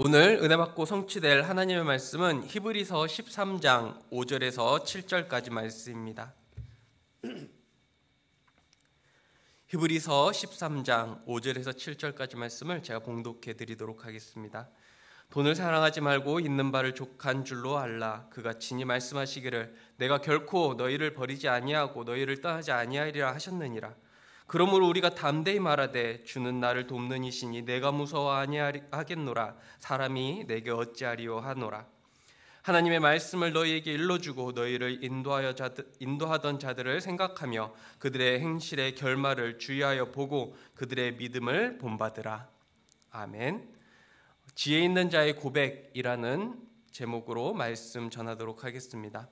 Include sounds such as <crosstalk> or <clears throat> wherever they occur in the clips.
오늘 은혜 받고 성취될 하나님의 말씀은 히브리서 13장 5절에서 7절까지 말씀입니다. <clears throat> 히브리서 13장 5절에서 7절까지 말씀을 제가 봉독해 드리도록 하겠습니다. 돈을 사랑하지 말고 있는 바를 족한 줄로 알라 그가 진히 말씀하시기를 내가 결코 너희를 버리지 아니하고 너희를 떠나지 아니하리라 하셨느니라 그러므로 우리가 담대히 말하되 주는 나를 돕는 이시니 내가 무서워 아니하겠노라 사람이 내게 어찌하리오 하노라 하나님의 말씀을 너희에게 일러주고 너희를 인도하여 자들, 인도하던 자들을 생각하며 그들의 행실의 결말을 주의하여 보고 그들의 믿음을 본받으라 아멘 지혜 있는 자의 고백이라는 제목으로 말씀 전하도록 하겠습니다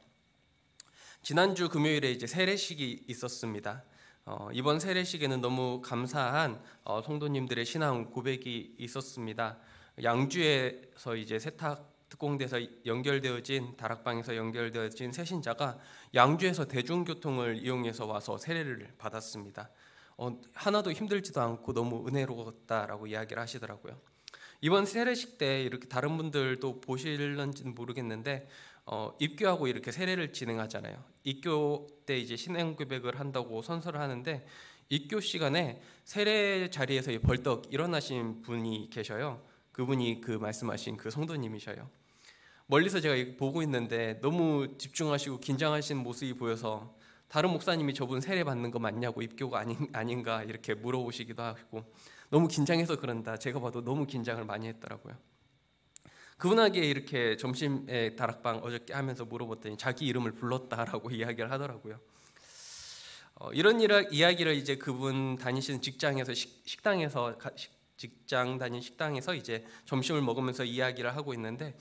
지난주 금요일에 이제 세례식이 있었습니다 어, 이번 세례식에는 너무 감사한 어, 성도님들의 신앙 고백이 있었습니다. 양주에서 이제 세탁 특공대에서 연결되어진 다락방에서 연결되어진 새신자가 양주에서 대중교통을 이용해서 와서 세례를 받았습니다. 어, 하나도 힘들지도 않고 너무 은혜로웠다라고 이야기를 하시더라고요. 이번 세례식 때 이렇게 다른 분들도 보실는지는 모르겠는데 어, 입교하고 이렇게 세례를 진행하잖아요. 입교 때 이제 신앙 고백을 한다고 선서를 하는데 입교 시간에 세례 자리에서 벌떡 일어나신 분이 계셔요. 그분이 그 말씀하신 그 성도님이셔요. 멀리서 제가 보고 있는데 너무 집중하시고 긴장하신 모습이 보여서 다른 목사님이 저분 세례 받는 거 맞냐고 입교가 아닌, 아닌가 이렇게 물어보시기도 하고 너무 긴장해서 그런다. 제가 봐도 너무 긴장을 많이 했더라고요. 그분에게 이렇게 점심에 다락방 어저께 하면서 물어봤더니 자기 이름을 불렀다라고 <laughs> 이야기를 하더라고요. 어, 이런 일하, 이야기를 이제 그분 다니시는 직장에서 식, 식당에서 가, 식, 직장 다닌 식당에서 이제 점심을 먹으면서 이야기를 하고 있는데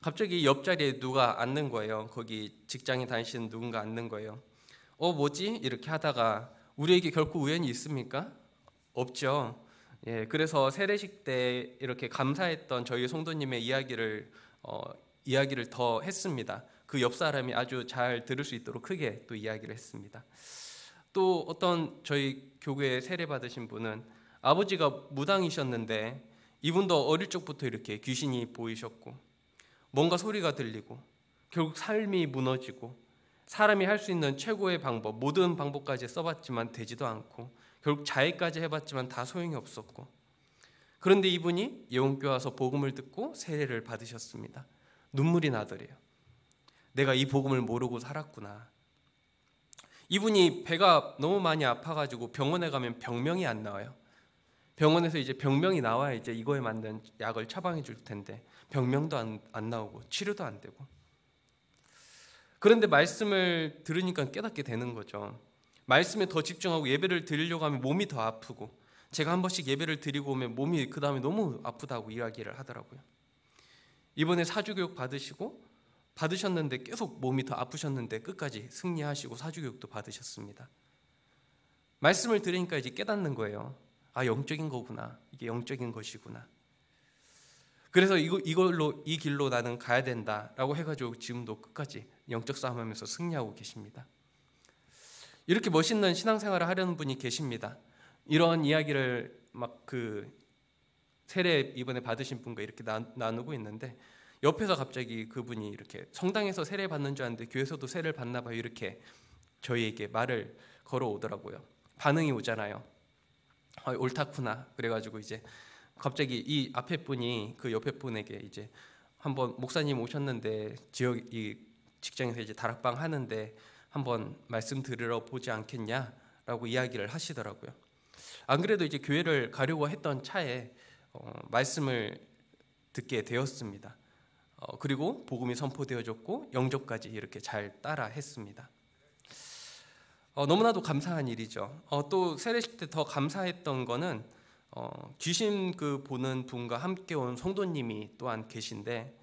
갑자기 옆자리에 누가 앉는 거예요. 거기 직장에 다니시는 누군가 앉는 거예요. 어 뭐지 이렇게 하다가 우리에게 결코 우연이 있습니까? 없죠. 예, 그래서 세례식 때 이렇게 감사했던 저희 성도님의 이야기를 어, 이야기를 더 했습니다. 그 옆 사람이 아주 잘 들을 수 있도록 크게 또 이야기를 했습니다. 또 어떤 저희 교회 세례 받으신 분은 아버지가 무당이셨는데 이분도 어릴 적부터 이렇게 귀신이 보이셨고 뭔가 소리가 들리고 결국 삶이 무너지고 사람이 할 수 있는 최고의 방법 모든 방법까지 써봤지만 되지도 않고 결국 자해까지 해봤지만 다 소용이 없었고 그런데 이분이 예원교회 와서 복음을 듣고 세례를 받으셨습니다. 눈물이 나더래요. 내가 이 복음을 모르고 살았구나. 이분이 배가 너무 많이 아파가지고 병원에 가면 병명이 안 나와요. 병원에서 이제 병명이 나와야 이제 이거에 맞는 약을 처방해 줄 텐데 병명도 안, 안 나오고 치료도 안 되고 그런데 말씀을 들으니까 깨닫게 되는 거죠. 말씀에 더 집중하고 예배를 드리려고 하면 몸이 더 아프고 제가 한 번씩 예배를 드리고 오면 몸이 그 다음에 너무 아프다고 이야기를 하더라고요. 이번에 사주교육 받으시고 받으셨는데 계속 몸이 더 아프셨는데 끝까지 승리하시고 사주교육도 받으셨습니다. 말씀을 들으니까 이제 깨닫는 거예요. 아 영적인 거구나. 이게 영적인 것이구나. 그래서 이거, 이걸로 이 길로 나는 가야 된다라고 해가지고 지금도 끝까지 영적 싸움하면서 승리하고 계십니다. 이렇게 멋있는 신앙생활을 하려는 분이 계십니다. 이런 이야기를 막 그 세례 이번에 받으신 분과 이렇게 나, 나누고 있는데 옆에서 갑자기 그분이 이렇게 성당에서 세례 받는 줄 알았는데 교회에서도 세례를 받나 봐요 이렇게 저희에게 말을 걸어오더라고요. 반응이 오잖아요. 아, 옳다구나. 그래가지고 이제 갑자기 이 앞에 분이 그 옆에 분에게 이제 한번 목사님 오셨는데 지역 이 직장에서 이제 다락방 하는데 한번 말씀 들으러 보지 않겠냐라고 이야기를 하시더라고요. 안 그래도 이제 교회를 가려고 했던 차에 어, 말씀을 듣게 되었습니다. 어, 그리고 복음이 선포되어졌고 영접까지 이렇게 잘 따라 했습니다. 어, 너무나도 감사한 일이죠. 어, 또 세례식 때 더 감사했던 거는 어, 귀신 그 보는 분과 함께 온 성도님이 또한 계신데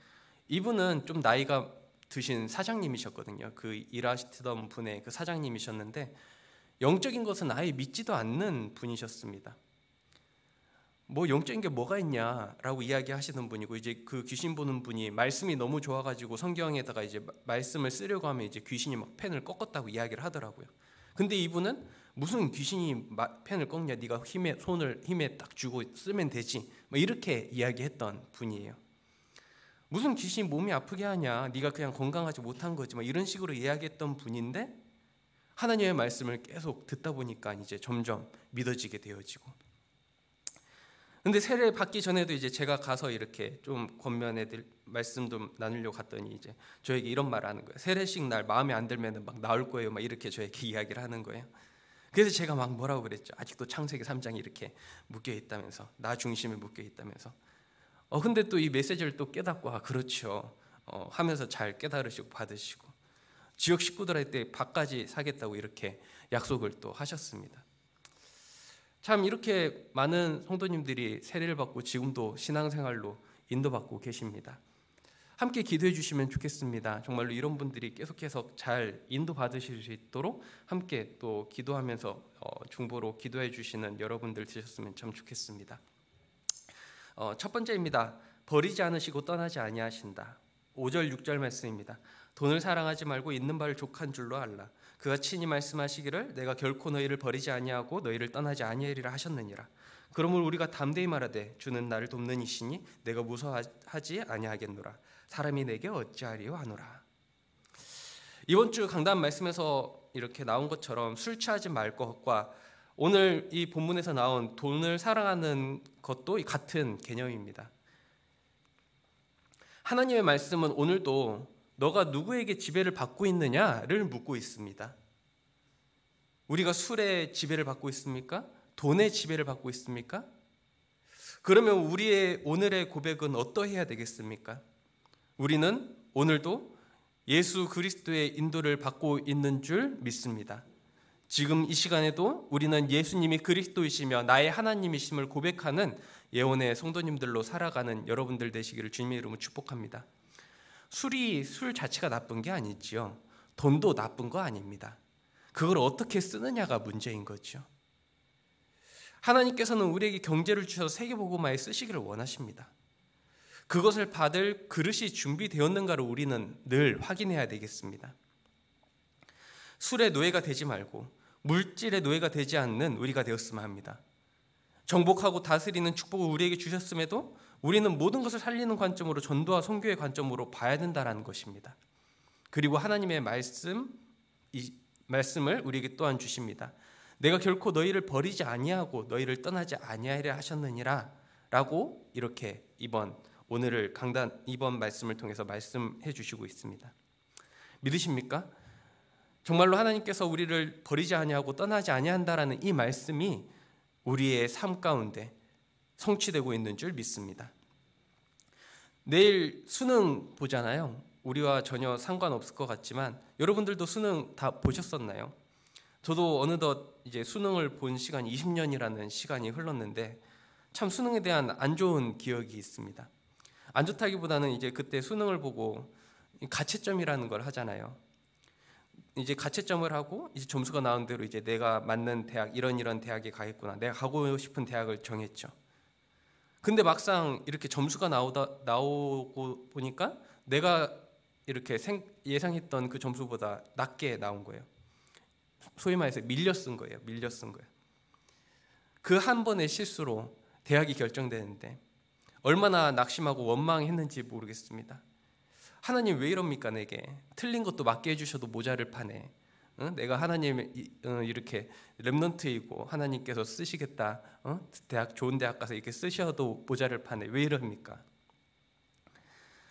이분은 좀 나이가 드신 사장님이셨거든요. 그 일하시던 분의 그 사장님이셨는데 영적인 것은 아예 믿지도 않는 분이셨습니다. 뭐 영적인 게 뭐가 있냐라고 이야기하시는 분이고 이제 그 귀신 보는 분이 말씀이 너무 좋아가지고 성경에다가 이제 말씀을 쓰려고 하면 이제 귀신이 막 펜을 꺾었다고 이야기를 하더라고요. 근데 이분은 무슨 귀신이 펜을 꺾냐 네가 힘에 손을 힘에 딱 주고 쓰면 되지 뭐 이렇게 이야기했던 분이에요. 무슨 귀신이 몸이 아프게 하냐? 네가 그냥 건강하지 못한 거지. 막 이런 식으로 이야기했던 분인데 하나님의 말씀을 계속 듣다 보니까 이제 점점 믿어지게 되어지고. 근데 세례 받기 전에도 이제 제가 가서 이렇게 좀 권면해들 말씀 도 나누려고 갔더니 이제 저에게 이런 말을 하는 거예요. 세례식 날 마음에 안 들면은 막 나올 거예요. 막 이렇게 저에게 <laughs> 이야기를 하는 거예요. 그래서 제가 막 뭐라고 그랬죠. 아직도 창세기 3장이 이렇게 묶여 있다면서 나 중심에 묶여 있다면서 어, 근데 또 이 메시지를 또 깨닫고, 아, 그렇죠. 어, 하면서 잘 깨달으시고 받으시고, 지역 식구들한테 밥까지 사겠다고 이렇게 약속을 또 하셨습니다. 참 이렇게 많은 성도님들이 세례를 받고 지금도 신앙생활로 인도받고 계십니다. 함께 기도해 주시면 좋겠습니다. 정말로 이런 분들이 계속해서 잘 인도받으실 수 있도록 함께 또 기도하면서 어, 중보로 기도해 주시는 여러분들 되셨으면 참 좋겠습니다. 어, 첫 번째입니다. 버리지 않으시고 떠나지 아니하신다. 5절 6절 말씀입니다. 돈을 사랑하지 말고 있는 바를 족한 줄로 알라. 그가 친히 말씀하시기를 내가 결코 너희를 버리지 아니하고 너희를 떠나지 아니하리라 하셨느니라. 그러므로 우리가 담대히 말하되 주는 나를 돕는 이시니 내가 무서하지 아니하겠노라. 사람이 내게 어찌하리요 하노라. 이번 주 강단 말씀에서 이렇게 나온 것처럼 술 취하지 말 것과 오늘 이 본문에서 나온 돈을 사랑하는 것도 같은 개념입니다. 하나님의 말씀은 오늘도 너가 누구에게 지배를 받고 있느냐를 묻고 있습니다. 우리가 술의 지배를 받고 있습니까? 돈의 지배를 받고 있습니까? 그러면 우리의 오늘의 고백은 어떠해야 되겠습니까? 우리는 오늘도 예수 그리스도의 인도를 받고 있는 줄 믿습니다. 지금 이 시간에도 우리는 예수님이 그리스도이시며 나의 하나님이심을 고백하는 예원의 성도님들로 살아가는 여러분들 되시기를 주님의 이름으로 축복합니다. 술이 술 자체가 나쁜 게 아니지요. 돈도 나쁜 거 아닙니다. 그걸 어떻게 쓰느냐가 문제인 거죠. 하나님께서는 우리에게 경제를 주셔서 세계보고마에 쓰시기를 원하십니다. 그것을 받을 그릇이 준비되었는가를 우리는 늘 확인해야 되겠습니다. 술의 노예가 되지 말고 물질의 노예가 되지 않는 우리가 되었으면 합니다. 정복하고 다스리는 축복을 우리에게 주셨음에도 우리는 모든 것을 살리는 관점으로 전도와 선교의 관점으로 봐야 된다라는 것입니다. 그리고 하나님의 말씀 이 말씀을 우리에게 또한 주십니다. 내가 결코 너희를 버리지 아니하고 너희를 떠나지 아니하리라 하셨느니라라고 이렇게 이번 오늘을 강단 이번 말씀을 통해서 말씀해 주시고 있습니다. 믿으십니까? 정말로 하나님께서 우리를 버리지 아니하고 떠나지 아니한다라는 이 말씀이 우리의 삶 가운데 성취되고 있는 줄 믿습니다. 내일 수능 보잖아요. 우리와 전혀 상관없을 것 같지만 여러분들도 수능 다 보셨었나요? 저도 어느덧 이제 수능을 본 시간이 20년이라는 시간이 흘렀는데 참 수능에 대한 안 좋은 기억이 있습니다. 안 좋다기보다는 이제 그때 수능을 보고 가채점이라는 걸 하잖아요. 이제 가채점을 하고 이제 점수가 나온 대로 이제 내가 맞는 대학 이런 이런 대학에 가겠구나. 내가 가고 싶은 대학을 정했죠. 근데 막상 이렇게 점수가 나오다 나오고 보니까 내가 이렇게 생, 예상했던 그 점수보다 낮게 나온 거예요. 소위 말해서 밀려 쓴 거예요. 밀려 쓴 거예요. 그 한 번의 실수로 대학이 결정되는데 얼마나 낙심하고 원망했는지 모르겠습니다. 하나님 왜 이럽니까 내게? 틀린 것도 맞게 해주셔도 모자를 파네. 어? 내가 하나님 어, 이렇게 렘넌트이고 하나님께서 쓰시겠다. 어? 대학 좋은 대학 가서 이렇게 쓰셔도 모자를 파네. 왜 이럽니까?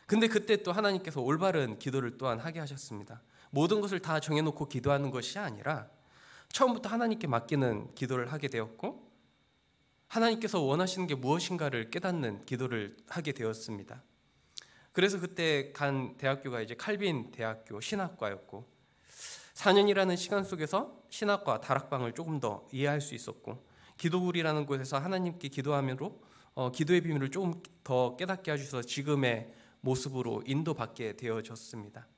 근데 그때 또 하나님께서 올바른 기도를 또한 하게 하셨습니다. 모든 것을 다 정해놓고 기도하는 것이 아니라 처음부터 하나님께 맡기는 기도를 하게 되었고 하나님께서 원하시는 게 무엇인가를 깨닫는 기도를 하게 되었습니다. 그래서 그때 간 대학교가 이제 칼빈 대학교 신학과였고 4년이라는 시간 속에서 신학과 다락방을 조금 더 이해할 수 있었고 기도굴이라는 곳에서 하나님께 기도하면로 어, 기도의 비밀을 조금 더 깨닫게 해주셔서 지금의 모습으로 인도받게 되어졌습니다.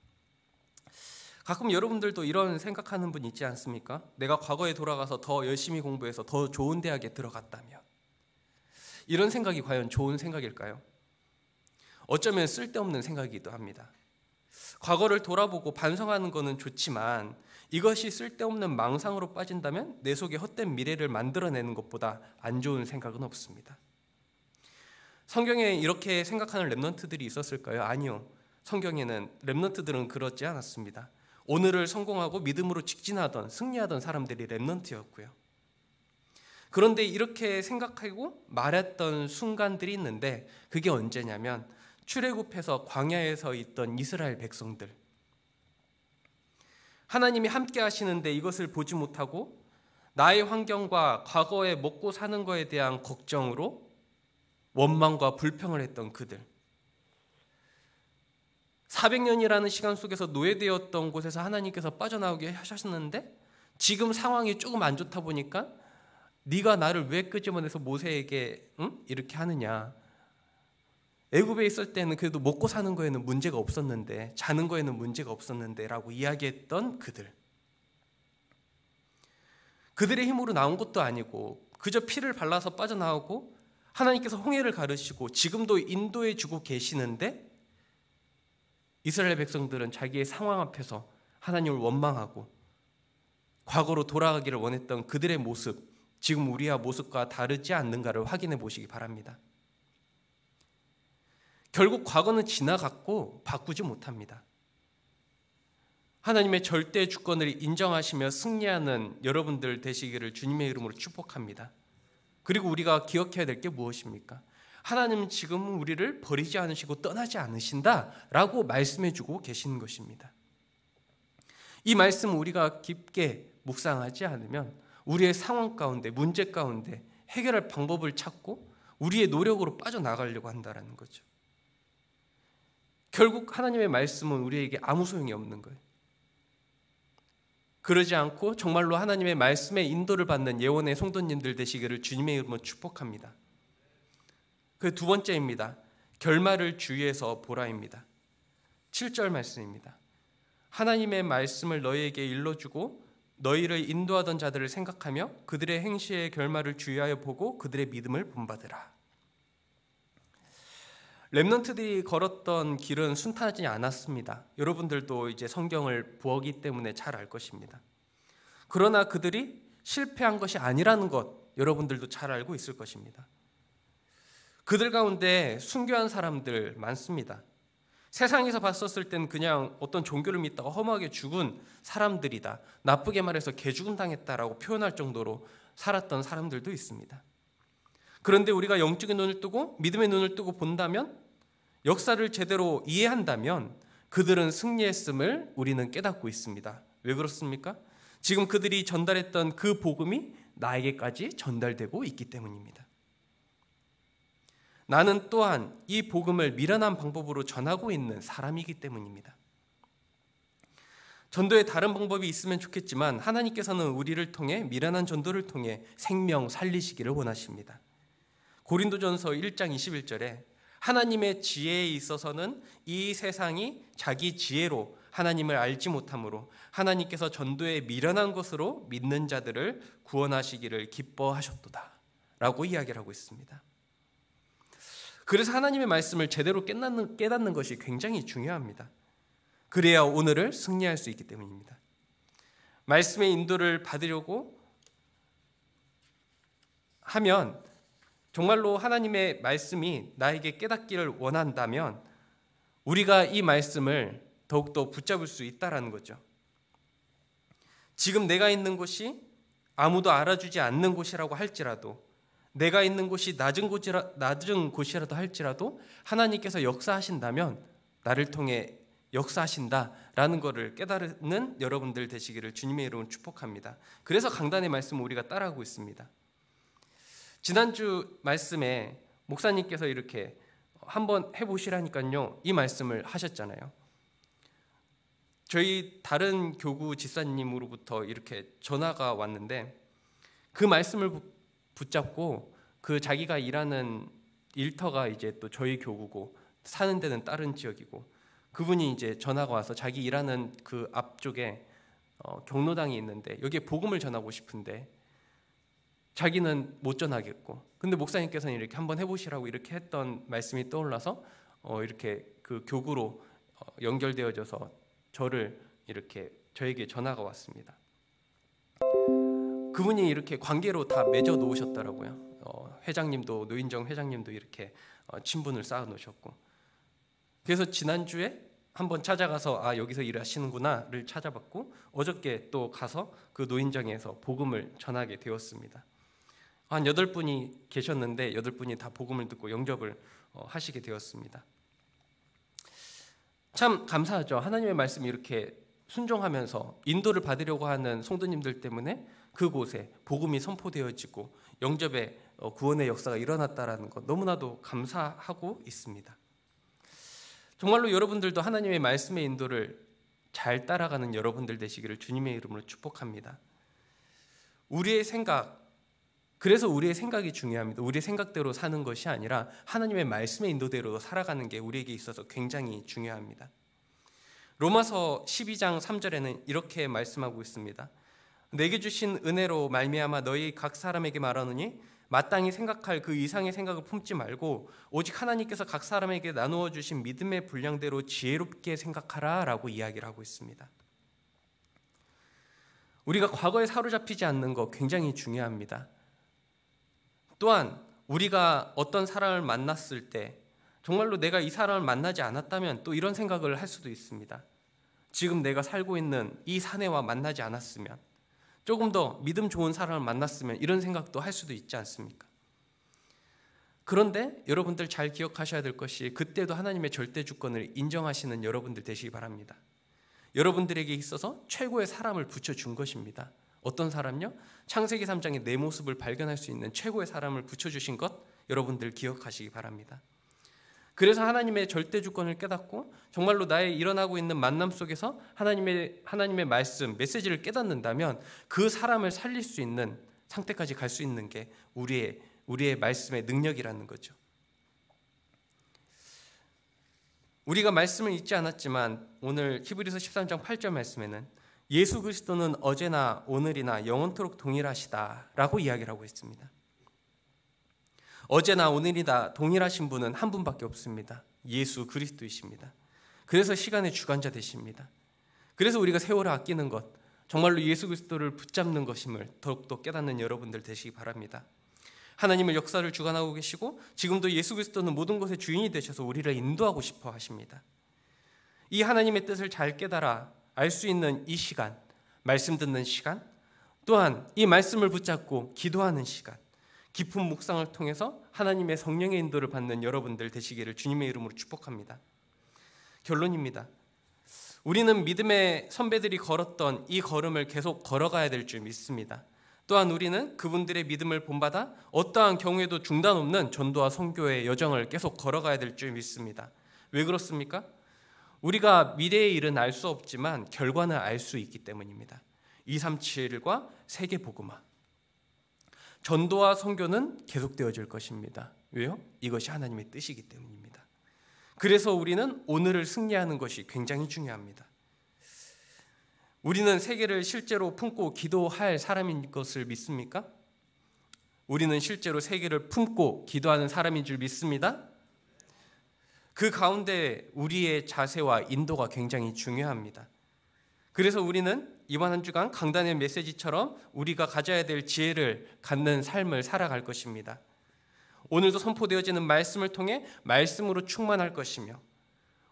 가끔 여러분들도 이런 생각하는 분 있지 않습니까? 내가 과거에 돌아가서 더 열심히 공부해서 더 좋은 대학에 들어갔다면 이런 생각이 과연 좋은 생각일까요? 어쩌면 쓸데없는 생각이기도 합니다. 과거를 돌아보고 반성하는 것은 좋지만 이것이 쓸데없는 망상으로 빠진다면 내 속에 헛된 미래를 만들어내는 것보다 안 좋은 생각은 없습니다. 성경에 이렇게 생각하는 랩런트들이 있었을까요? 아니요. 성경에는 랩런트들은 그렇지 않았습니다. 오늘을 성공하고 믿음으로 직진하던 승리하던 사람들이 랩런트였고요. 그런데 이렇게 생각하고 말했던 순간들이 있는데 그게 언제냐면 출애굽해서 광야에서 있던 이스라엘 백성들 하나님이 함께 하시는데 이것을 보지 못하고 나의 환경과 과거에 먹고 사는 것에 대한 걱정으로 원망과 불평을 했던 그들 400년이라는 시간 속에서 노예되었던 곳에서 하나님께서 빠져나오게 하셨는데 지금 상황이 조금 안 좋다 보니까 네가 나를 왜 끄집어내서 모세에게 응? 이렇게 하느냐 애굽에 있을 때는 그래도 먹고 사는 거에는 문제가 없었는데 자는 거에는 문제가 없었는데라고 이야기했던 그들. 그들의 힘으로 나온 것도 아니고 그저 피를 발라서 빠져나오고 하나님께서 홍해를 가르시고 지금도 인도해 주고 계시는데 이스라엘 백성들은 자기의 상황 앞에서 하나님을 원망하고 과거로 돌아가기를 원했던 그들의 모습, 지금 우리와 모습과 다르지 않는가를 확인해 보시기 바랍니다. 결국 과거는 지나갔고 바꾸지 못합니다. 하나님의 절대 주권을 인정하시며 승리하는 여러분들 되시기를 주님의 이름으로 축복합니다. 그리고 우리가 기억해야 될 게 무엇입니까? 하나님은 지금 우리를 버리지 않으시고 떠나지 않으신다라고 말씀해 주고 계신 것입니다. 이 말씀 우리가 깊게 묵상하지 않으면 우리의 상황 가운데 문제 가운데 해결할 방법을 찾고 우리의 노력으로 빠져나가려고 한다라는 거죠. 결국 하나님의 말씀은 우리에게 아무 소용이 없는 거예요. 그러지 않고 정말로 하나님의 말씀의 인도를 받는 예원의 성도님들 되시기를 주님의 이름으로 축복합니다. 그 두 번째입니다. 결말을 주의해서 보라입니다. 7절 말씀입니다. 하나님의 말씀을 너희에게 일러주고 너희를 인도하던 자들을 생각하며 그들의 행실의 결말을 주의하여 보고 그들의 믿음을 본받으라. 렘넌트들이 걸었던 길은 순탄하지 않았습니다. 여러분들도 이제 성경을 보기 때문에 잘 알 것입니다. 그러나 그들이 실패한 것이 아니라는 것 여러분들도 잘 알고 있을 것입니다. 그들 가운데 순교한 사람들 많습니다. 세상에서 봤었을 땐 그냥 어떤 종교를 믿다가 허무하게 죽은 사람들이다. 나쁘게 말해서 개죽음 당했다라고 표현할 정도로 살았던 사람들도 있습니다. 그런데 우리가 영적인 눈을 뜨고 믿음의 눈을 뜨고 본다면 역사를 제대로 이해한다면 그들은 승리했음을 우리는 깨닫고 있습니다. 왜 그렇습니까? 지금 그들이 전달했던 그 복음이 나에게까지 전달되고 있기 때문입니다. 나는 또한 이 복음을 미련한 방법으로 전하고 있는 사람이기 때문입니다. 전도의 다른 방법이 있으면 좋겠지만 하나님께서는 우리를 통해 미련한 전도를 통해 생명 살리시기를 원하십니다. 고린도전서 1장 21절에 하나님의 지혜에 있어서는 이 세상이 자기 지혜로 하나님을 알지 못함으로 하나님께서 전도에 미련한 것으로 믿는 자들을 구원하시기를 기뻐하셨도다. 라고 이야기를 하고 있습니다. 그래서 하나님의 말씀을 제대로 깨닫는, 깨닫는 것이 굉장히 중요합니다. 그래야 오늘을 승리할 수 있기 때문입니다. 말씀의 인도를 받으려고 하면 정말로 하나님의 말씀이 나에게 깨닫기를 원한다면 우리가 이 말씀을 더욱더 붙잡을 수 있다라는 거죠. 지금 내가 있는 곳이 아무도 알아주지 않는 곳이라고 할지라도 내가 있는 곳이 낮은 곳이라 낮은 곳이라도 할지라도 하나님께서 역사하신다면 나를 통해 역사하신다라는 것을 깨달는 여러분들 되시기를 주님의 이름으로 축복합니다. 그래서 강단의 말씀을 우리가 따라하고 있습니다. 지난주 말씀에 목사님께서 이렇게 한번 해보시라니까요. 이 말씀을 하셨잖아요. 저희 다른 교구 집사님으로부터 이렇게 전화가 왔는데 그 말씀을 붙잡고 그 자기가 일하는 일터가 이제 또 저희 교구고 사는 데는 다른 지역이고 그분이 이제 전화가 와서 자기 일하는 그 앞쪽에 어, 경로당이 있는데 여기에 복음을 전하고 싶은데 자기는 못 전하겠고 근데 목사님께서는 이렇게 한번 해보시라고 이렇게 했던 말씀이 떠올라서 어, 이렇게 그 교구로 어, 연결되어져서 저를 이렇게 저에게 전화가 왔습니다. 그분이 이렇게 관계로 다 맺어 놓으셨더라고요. 어, 회장님도 노인정 회장님도 이렇게 어, 친분을 쌓아 놓으셨고 그래서 지난주에 한번 찾아가서 아 여기서 일하시는구나를 찾아봤고 어저께 또 가서 그 노인정에서 복음을 전하게 되었습니다. 한 여덟 분이 계셨는데 여덟 분이 다 복음을 듣고 영접을 어, 하시게 되었습니다. 참 감사하죠. 하나님의 말씀 이렇게 순종하면서 인도를 받으려고 하는 성도님들 때문에 그곳에 복음이 선포되어지고 영접의 어, 구원의 역사가 일어났다라는 것 너무나도 감사하고 있습니다. 정말로 여러분들도 하나님의 말씀의 인도를 잘 따라가는 여러분들 되시기를 주님의 이름으로 축복합니다. 우리의 생각, 그래서 우리의 생각이 중요합니다. 우리의 생각대로 사는 것이 아니라 하나님의 말씀의 인도대로 살아가는 게 우리에게 있어서 굉장히 중요합니다. 로마서 12장 3절에는 이렇게 말씀하고 있습니다. 내게 주신 은혜로 말미암아 너희 각 사람에게 말하느니 마땅히 생각할 그 이상의 생각을 품지 말고 오직 하나님께서 각 사람에게 나누어 주신 믿음의 분량대로 지혜롭게 생각하라라고 이야기를 하고 있습니다. 우리가 과거에 사로잡히지 않는 거 굉장히 중요합니다. 또한 우리가 어떤 사람을 만났을 때 정말로 내가 이 사람을 만나지 않았다면 또 이런 생각을 할 수도 있습니다. 지금 내가 살고 있는 이 사내와 만나지 않았으면 조금 더 믿음 좋은 사람을 만났으면 이런 생각도 할 수도 있지 않습니까? 그런데 여러분들 잘 기억하셔야 될 것이 그때도 하나님의 절대 주권을 인정하시는 여러분들 되시기 바랍니다. 여러분들에게 있어서 최고의 사람을 붙여준 것입니다. 어떤 사람요? 창세기 3장의 내 모습을 발견할 수 있는 최고의 사람을 붙여주신 것 여러분들 기억하시기 바랍니다. 그래서 하나님의 절대 주권을 깨닫고 정말로 나의 일어나고 있는 만남 속에서 하나님의 하나님의 말씀 메시지를 깨닫는다면 그 사람을 살릴 수 있는 상태까지 갈 수 있는 게 우리의 우리의 말씀의 능력이라는 거죠. 우리가 말씀을 읽지 않았지만 오늘 히브리서 13장 8절 말씀에는 예수 그리스도는 어제나 오늘이나 영원토록 동일하시다라고 이야기를 하고 있습니다. 어제나 오늘이나 동일하신 분은 한 분밖에 없습니다. 예수 그리스도이십니다. 그래서 시간의 주관자 되십니다. 그래서 우리가 세월을 아끼는 것, 정말로 예수 그리스도를 붙잡는 것임을 더욱더 깨닫는 여러분들 되시기 바랍니다. 하나님을 역사를 주관하고 계시고 지금도 예수 그리스도는 모든 것의 주인이 되셔서 우리를 인도하고 싶어 하십니다. 이 하나님의 뜻을 잘 깨달아 알수 있는 이 시간, 말씀 듣는 시간, 또한 이 말씀을 붙잡고 기도하는 시간, 깊은 묵상을 통해서 하나님의 성령의 인도를 받는 여러분들 되시기를 주님의 이름으로 축복합니다. 결론입니다. 우리는 믿음의 선배들이 걸었던 이 걸음을 계속 걸어가야 될 줄 믿습니다. 또한 우리는 그분들의 믿음을 본받아 어떠한 경우에도 중단 없는 전도와 선교의 여정을 계속 걸어가야 될 줄 믿습니다. 왜 그렇습니까? 우리가 미래의 일은 알 수 없지만 결과는 알 수 있기 때문입니다. 237과 세계 복음화. 전도와 선교는 계속되어질 것입니다. 왜요? 이것이 하나님의 뜻이기 때문입니다. 그래서 우리는 오늘을 승리하는 것이 굉장히 중요합니다. 우리는 세계를 실제로 품고 기도할 사람인 것을 믿습니까? 우리는 실제로 세계를 품고 기도하는 사람인 줄 믿습니다. 그 가운데 우리의 자세와 인도가 굉장히 중요합니다. 그래서 우리는 이번 한 주간 강단의 메시지처럼 우리가 가져야 될 지혜를 갖는 삶을 살아갈 것입니다. 오늘도 선포되어지는 말씀을 통해 말씀으로 충만할 것이며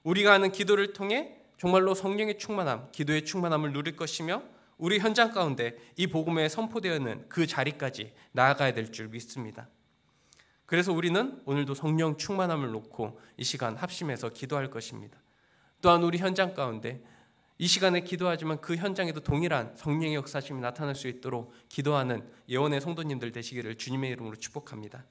우리가 하는 기도를 통해 정말로 성령의 충만함, 기도의 충만함을 누릴 것이며 우리 현장 가운데 이 복음에 선포되어 있는 그 자리까지 나아가야 될 줄 믿습니다. 그래서 우리는 오늘도 성령 충만함을 놓고 이 시간 합심해서 기도할 것입니다. 또한 우리 현장 가운데 이 시간에 기도하지만 그 현장에도 동일한 성령의 역사심이 나타날 수 있도록 기도하는 예원의 성도님들 되시기를 주님의 이름으로 축복합니다.